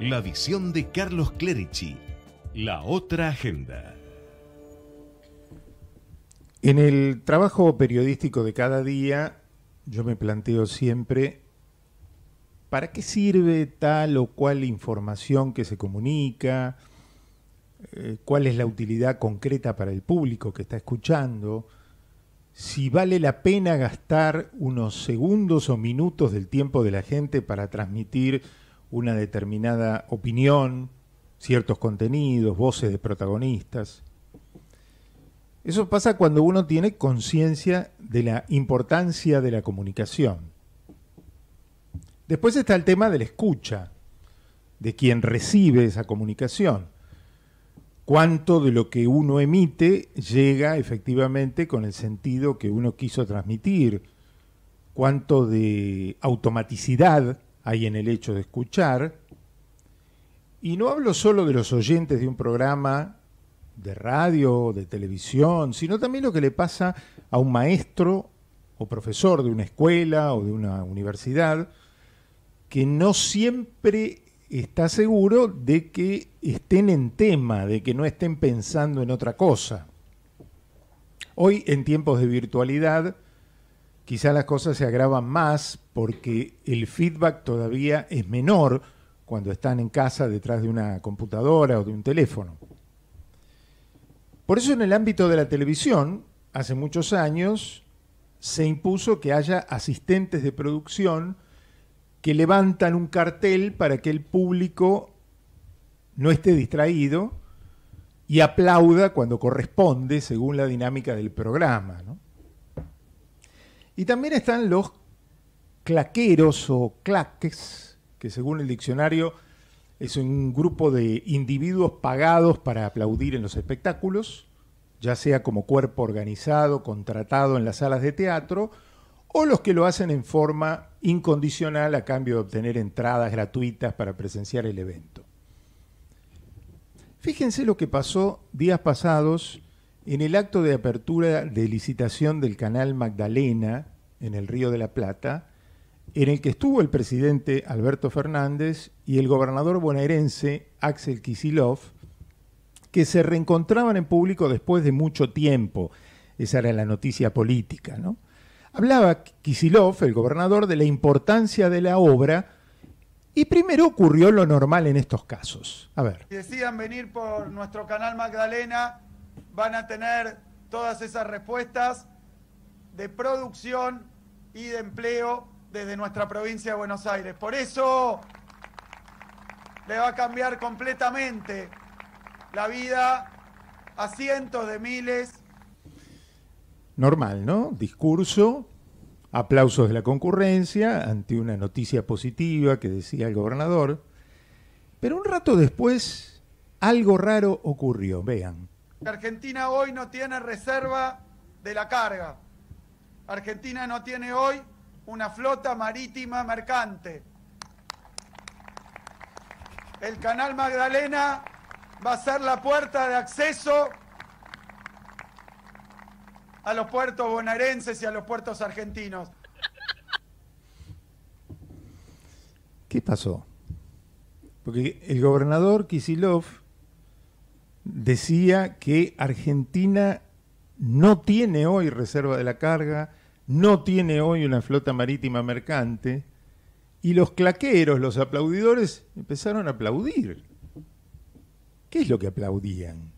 La visión de Carlos Clerici. La otra agenda. En el trabajo periodístico de cada día, yo me planteo siempre, ¿para qué sirve tal o cual información que se comunica? Eh, ¿Cuál es la utilidad concreta para el público que está escuchando? si vale la pena gastar unos segundos o minutos del tiempo de la gente para transmitir una determinada opinión, ciertos contenidos, voces de protagonistas. Eso pasa cuando uno tiene conciencia de la importancia de la comunicación. Después está el tema de la escucha, de quien recibe esa comunicación. Cuánto de lo que uno emite llega efectivamente con el sentido que uno quiso transmitir, cuánto de automaticidad hay en el hecho de escuchar. Y no hablo solo de los oyentes de un programa de radio, de televisión, sino también lo que le pasa a un maestro o profesor de una escuela o de una universidad, que no siempre está seguro de que estén en tema, de que no estén pensando en otra cosa. Hoy, en tiempos de virtualidad, Quizás las cosas se agravan más porque el feedback todavía es menor cuando están en casa detrás de una computadora o de un teléfono. Por eso en el ámbito de la televisión, hace muchos años, se impuso que haya asistentes de producción que levantan un cartel para que el público no esté distraído y aplauda cuando corresponde según la dinámica del programa. ¿no? Y también están los claqueros o claques, que según el diccionario es un grupo de individuos pagados para aplaudir en los espectáculos, ya sea como cuerpo organizado, contratado en las salas de teatro, o los que lo hacen en forma incondicional a cambio de obtener entradas gratuitas para presenciar el evento. Fíjense lo que pasó días pasados en el acto de apertura de licitación del canal Magdalena, en el Río de la Plata, en el que estuvo el presidente Alberto Fernández y el gobernador bonaerense Axel Kisilov, que se reencontraban en público después de mucho tiempo. Esa era la noticia política, ¿no? Hablaba Kisilov, el gobernador, de la importancia de la obra y primero ocurrió lo normal en estos casos. A ver. Decían venir por nuestro canal Magdalena van a tener todas esas respuestas de producción y de empleo desde nuestra provincia de Buenos Aires. Por eso le va a cambiar completamente la vida a cientos de miles. Normal, ¿no? Discurso, aplausos de la concurrencia ante una noticia positiva que decía el gobernador. Pero un rato después, algo raro ocurrió, vean. Argentina hoy no tiene reserva de la carga. Argentina no tiene hoy una flota marítima mercante. El canal Magdalena va a ser la puerta de acceso a los puertos bonaerenses y a los puertos argentinos. ¿Qué pasó? Porque el gobernador Kisilov decía que Argentina no tiene hoy reserva de la carga, no tiene hoy una flota marítima mercante, y los claqueros, los aplaudidores, empezaron a aplaudir. ¿Qué es lo que aplaudían?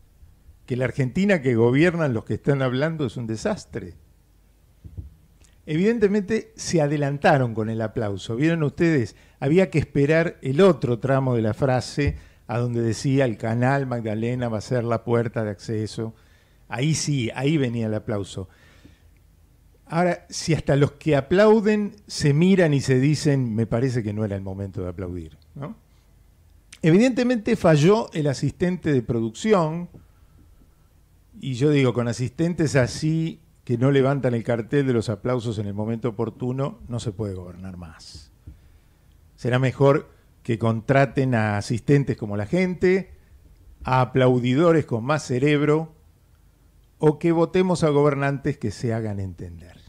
Que la Argentina que gobiernan los que están hablando es un desastre. Evidentemente se adelantaron con el aplauso. Vieron ustedes, había que esperar el otro tramo de la frase a donde decía el canal Magdalena va a ser la puerta de acceso. Ahí sí, ahí venía el aplauso. Ahora, si hasta los que aplauden se miran y se dicen, me parece que no era el momento de aplaudir. Evidentemente falló el asistente de producción, y yo digo, con asistentes así que no levantan el cartel de los aplausos en el momento oportuno, no se puede gobernar más. Será mejor que contraten a asistentes como la gente, a aplaudidores con más cerebro o que votemos a gobernantes que se hagan entender.